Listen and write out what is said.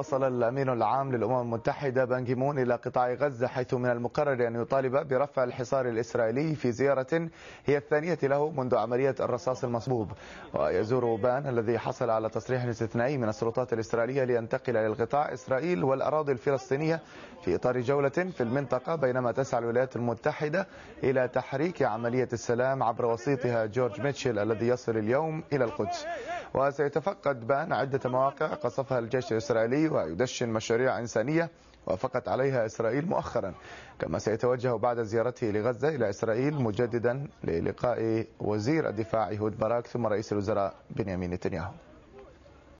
وصل الأمين العام للأمم المتحدة بانجيمون إلى قطاع غزة حيث من المقرر أن يطالب برفع الحصار الإسرائيلي في زيارة هي الثانية له منذ عملية الرصاص المصبوب ويزور بان الذي حصل على تصريح استثنائي من السلطات الإسرائيلية لينتقل إلى القطاع إسرائيل والأراضي الفلسطينية في إطار جولة في المنطقة بينما تسعى الولايات المتحدة إلى تحريك عملية السلام عبر وسيطها جورج ميتشل الذي يصل اليوم إلى القدس وسيتفقد بان عدة مواقع قصفها الجيش الإسرائيلي ويدشن مشاريع إنسانية وافقت عليها إسرائيل مؤخرا كما سيتوجه بعد زيارته لغزة إلى إسرائيل مجددا للقاء وزير الدفاع هود باراك ثم رئيس الوزراء بنيامين نتنياهو